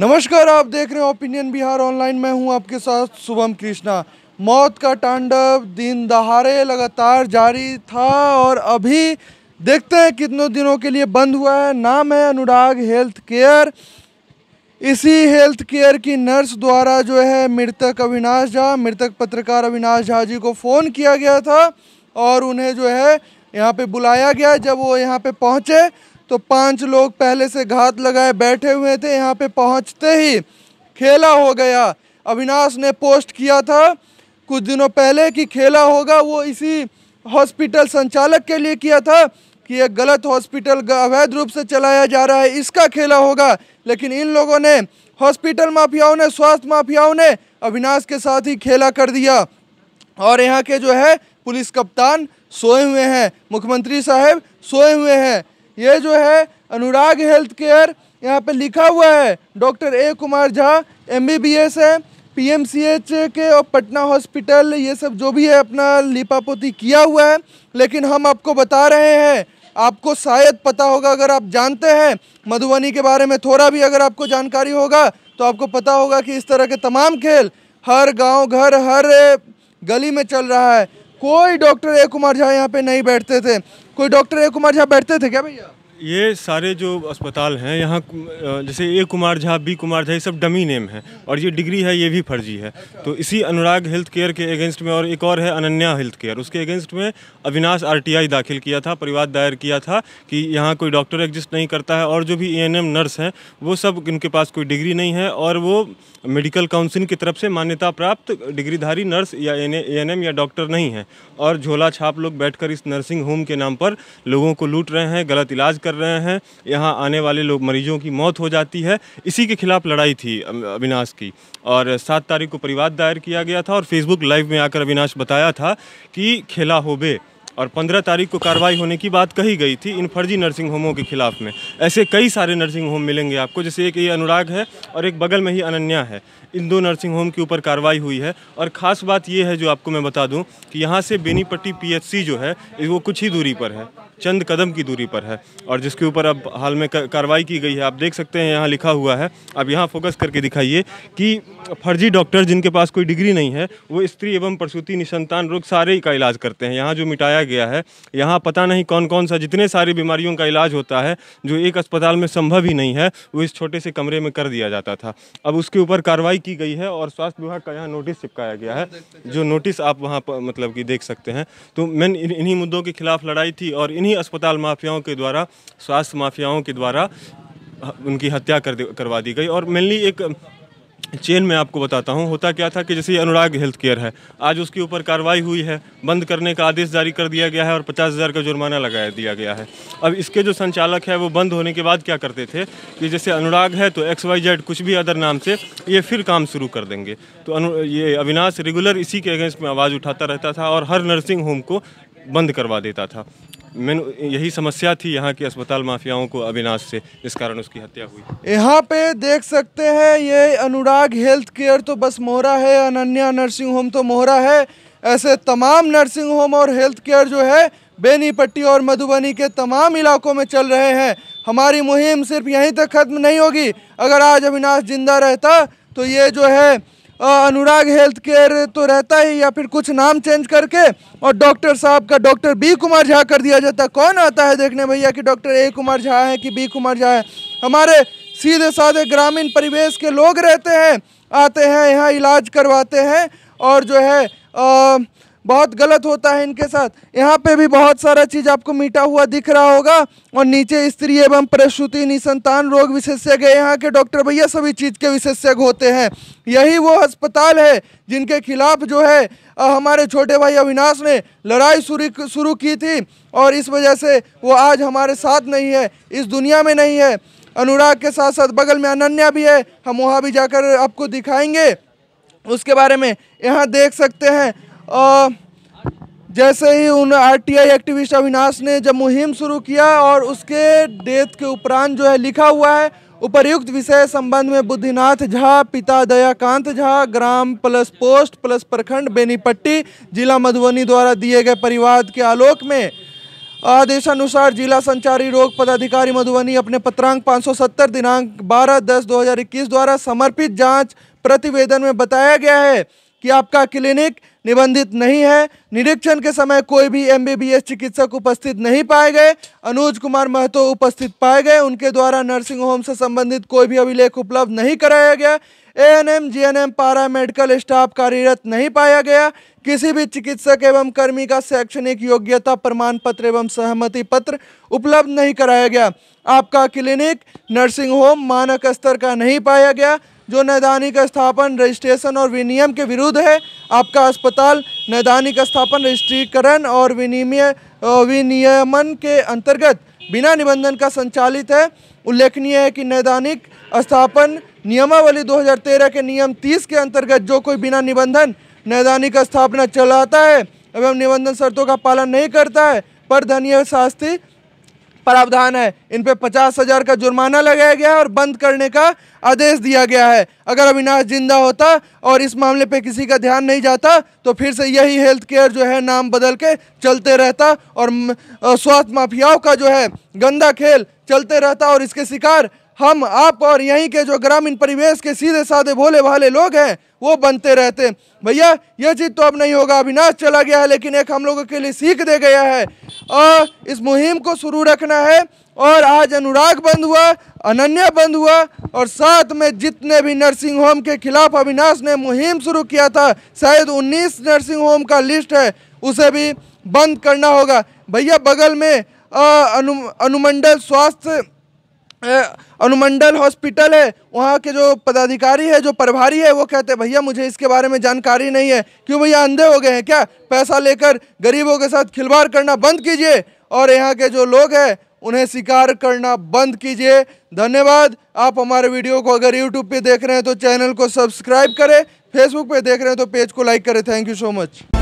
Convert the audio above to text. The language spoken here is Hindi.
नमस्कार आप देख रहे हैं ओपिनियन बिहार ऑनलाइन मैं हूं आपके साथ शुभम कृष्णा मौत का तांडव दिन दहाड़े लगातार जारी था और अभी देखते हैं कितनों दिनों के लिए बंद हुआ है नाम है अनुराग हेल्थ केयर इसी हेल्थ केयर की नर्स द्वारा जो है मृतक अविनाश झा मृतक पत्रकार अविनाश झा जी को फ़ोन किया गया था और उन्हें जो है यहाँ पे बुलाया गया जब वो यहाँ पे पहुँचे तो पांच लोग पहले से घात लगाए बैठे हुए थे यहाँ पे पहुँचते ही खेला हो गया अविनाश ने पोस्ट किया था कुछ दिनों पहले कि खेला होगा वो इसी हॉस्पिटल संचालक के लिए किया था कि एक गलत हॉस्पिटल अवैध रूप से चलाया जा रहा है इसका खेला होगा लेकिन इन लोगों ने हॉस्पिटल माफियाओं ने स्वास्थ्य माफियाओं ने अविनाश के साथ ही खेला कर दिया और यहाँ के जो है पुलिस कप्तान सोए हुए हैं मुख्यमंत्री साहब सोए हुए हैं ये जो है अनुराग हेल्थ केयर यहाँ पे लिखा हुआ है doctor A Kumar Jha M B B S है पी एम सी एच के और पटना हॉस्पिटल ये सब जो भी है अपना लिपापोती किया हुआ है लेकिन हम आपको बता रहे हैं आपको शायद पता होगा अगर आप जानते हैं मधुबनी के बारे में थोड़ा भी अगर आपको जानकारी होगा तो आपको पता होगा कि इस तरह के तमाम खेल हर गांव घर हर गली में चल रहा है कोई डॉक्टर ए कुमार झा यहाँ पे नहीं बैठते थे कोई डॉक्टर कुमार झा बैठते थे क्या भैया ये सारे जो अस्पताल हैं यहाँ जैसे ए कुमार झा बी कुमार झा ये सब डमी नेम है और ये डिग्री है ये भी फर्जी है तो इसी अनुराग हेल्थ केयर के अगेंस्ट में और एक और है अनन्या हेल्थ केयर उसके अगेंस्ट में अविनाश आरटीआई दाखिल किया था परिवाद दायर किया था कि यहाँ कोई डॉक्टर एग्जिस्ट नहीं करता है और जो भी ए नर्स हैं वो सब इनके पास कोई डिग्री नहीं है और वो मेडिकल काउंसिल की तरफ से मान्यता प्राप्त डिग्रीधारी नर्स या ए या डॉक्टर नहीं है और झोला छाप लोग बैठकर इस नर्सिंग होम के नाम पर लोगों को लूट रहे हैं गलत इलाज कर कर रहे हैं यहाँ आने वाले लोग मरीजों की मौत हो जाती है इसी के खिलाफ लड़ाई थी अविनाश की और सात तारीख को परिवाद दायर किया गया था और फेसबुक लाइव में आकर अविनाश बताया था कि खेला होबे और 15 तारीख को कार्रवाई होने की बात कही गई थी इन फर्जी नर्सिंग होमों के खिलाफ में ऐसे कई सारे नर्सिंग होम मिलेंगे आपको जैसे एक ये अनुराग है और एक बगल में ही अनन्या है इन दो नर्सिंग होम के ऊपर कार्रवाई हुई है और ख़ास बात यह है जो आपको मैं बता दूं कि यहाँ से बेनीपट्टी पीएचसी जो है वो कुछ ही दूरी पर है चंद कदम की दूरी पर है और जिसके ऊपर अब हाल में कार्रवाई की गई है आप देख सकते हैं यहाँ लिखा हुआ है अब यहाँ फोकस करके दिखाइए कि फर्जी डॉक्टर जिनके पास कोई डिग्री नहीं है वो स्त्री एवं प्रसूति निसंतान रोग सारे का इलाज करते हैं यहाँ जो मिटाया गया है यहाँ पता नहीं कौन कौन सा जितने सारी बीमारियों का इलाज होता है जो एक अस्पताल में संभव ही नहीं है वो इस छोटे से कमरे में कर दिया जाता था अब उसके ऊपर कार्रवाई की गई है और स्वास्थ्य विभाग का यहाँ नोटिस चिपकाया गया है जो नोटिस आप वहाँ पर मतलब कि देख सकते हैं तो मैं इन्हीं मुद्दों के खिलाफ लड़ाई थी और इन्हीं इन्हीं अस्पताल माफियाओं के द्वारा स्वास्थ्य माफियाओं के द्वारा उनकी हत्या कर करवा दी गई और मेनली एक चेन में आपको बताता हूँ होता क्या था कि जैसे अनुराग हेल्थ केयर है आज उसके ऊपर कार्रवाई हुई है बंद करने का आदेश जारी कर दिया गया है और पचास हज़ार का जुर्माना लगाया दिया गया है अब इसके जो संचालक है वो बंद होने के बाद क्या करते थे कि जैसे अनुराग है तो एक्स वाई जेड कुछ भी अदर नाम से ये फिर काम शुरू कर देंगे तो अनु ये अविनाश रेगुलर इसी के अगेंस्ट में आवाज़ उठाता रहता था और हर नर्सिंग होम को बंद करवा देता था मैन यही समस्या थी यहाँ के अस्पताल माफियाओं को अविनाश से इस कारण उसकी हत्या हुई यहाँ पे देख सकते हैं ये अनुराग हेल्थ केयर तो बस मोहरा है अनन्या नर्सिंग होम तो मोहरा है ऐसे तमाम नर्सिंग होम और हेल्थ केयर जो है बेनीपट्टी और मधुबनी के तमाम इलाकों में चल रहे हैं हमारी मुहिम सिर्फ यहीं तक ख़त्म नहीं होगी अगर आज अविनाश जिंदा रहता तो ये जो है अनुराग हेल्थ केयर तो रहता ही या फिर कुछ नाम चेंज करके और डॉक्टर साहब का डॉक्टर बी कुमार झा कर दिया जाता है कौन आता है देखने भैया कि डॉक्टर ए कुमार झा है कि बी कुमार झा है हमारे सीधे साधे ग्रामीण परिवेश के लोग रहते हैं आते हैं यहाँ इलाज करवाते हैं और जो है आ, बहुत गलत होता है इनके साथ यहाँ पे भी बहुत सारा चीज़ आपको मीटा हुआ दिख रहा होगा और नीचे स्त्री एवं प्रसूति निसंतान रोग विशेषज्ञ यहाँ के डॉक्टर भैया सभी चीज़ के विशेषज्ञ होते हैं यही वो अस्पताल है जिनके खिलाफ जो है हमारे छोटे भाई अविनाश ने लड़ाई शुरू शुरू की थी और इस वजह से वो आज हमारे साथ नहीं है इस दुनिया में नहीं है अनुराग के साथ साथ बगल में अनन्या भी है हम वहाँ भी जाकर आपको दिखाएंगे उसके बारे में यहाँ देख सकते हैं आ, जैसे ही उन आरटीआई एक्टिविस्ट अविनाश ने जब मुहिम शुरू किया और उसके डेथ के उपरांत जो है लिखा हुआ है उपर्युक्त विषय संबंध में बुद्धिनाथ झा पिता दयाकांत झा ग्राम प्लस पोस्ट प्लस प्रखंड बेनीपट्टी जिला मधुबनी द्वारा दिए गए परिवाद के आलोक में आदेशानुसार जिला संचारी रोग पदाधिकारी मधुबनी अपने पत्रांक 570 दिनांक 12 दस 2021 द्वारा समर्पित जांच प्रतिवेदन में बताया गया है कि आपका क्लिनिक निबंधित नहीं है निरीक्षण के समय कोई भी एमबीबीएस चिकित्सक उपस्थित नहीं पाए गए अनुज कुमार महतो उपस्थित पाए गए उनके द्वारा नर्सिंग होम से संबंधित कोई भी अभिलेख उपलब्ध नहीं कराया गया A N M G N M para medical staff कार्यरत नहीं पाया गया किसी भी चिकित्सक एवं कर्मी का शैक्षणिक योग्यता प्रमाण पत्र एवं सहमति पत्र उपलब्ध नहीं कराया गया आपका क्लिनिक नर्सिंग होम मानक स्तर का नहीं पाया गया जो नैदानिक स्थापन रजिस्ट्रेशन और विनियम के विरुद्ध है आपका अस्पताल नैदानिक स्थापन रजिस्ट्रीकरण और विनिमय विनियमन के अंतर्गत बिना निबंधन का संचालित है उल्लेखनीय है कि नैदानिक स्थापन नियमावली 2013 के नियम 30 के अंतर्गत जो कोई बिना निबंधन नैदानिक स्थापना चलाता है एवं निबंधन शर्तों का पालन नहीं करता है पर धनीय शास्त्री प्रावधान है इन पर पचास हज़ार का जुर्माना लगाया गया है और बंद करने का आदेश दिया गया है अगर अविनाश जिंदा होता और इस मामले पे किसी का ध्यान नहीं जाता तो फिर से यही हेल्थ केयर जो है नाम बदल के चलते रहता और स्वास्थ्य माफियाओं का जो है गंदा खेल चलते रहता और इसके शिकार हम आप और यहीं के जो ग्रामीण परिवेश के सीधे साधे भोले भाले लोग हैं वो बनते रहते भैया ये चीज़ तो अब नहीं होगा अविनाश चला गया है लेकिन एक हम लोगों के लिए सीख दे गया है और इस मुहिम को शुरू रखना है और आज अनुराग बंद हुआ अनन्या बंद हुआ और साथ में जितने भी नर्सिंग होम के खिलाफ अविनाश ने मुहिम शुरू किया था शायद 19 नर्सिंग होम का लिस्ट है उसे भी बंद करना होगा भैया बगल में अनु, अनुमंडल स्वास्थ्य अनुमंडल हॉस्पिटल है वहाँ के जो पदाधिकारी है जो प्रभारी है वो कहते हैं भैया मुझे इसके बारे में जानकारी नहीं है क्यों भैया अंधे हो गए हैं क्या पैसा लेकर गरीबों के साथ खिलवाड़ करना बंद कीजिए और यहाँ के जो लोग हैं उन्हें शिकार करना बंद कीजिए धन्यवाद आप हमारे वीडियो को अगर यूट्यूब पर देख रहे हैं तो चैनल को सब्सक्राइब करें फेसबुक पर देख रहे हैं तो पेज को लाइक करें थैंक यू सो मच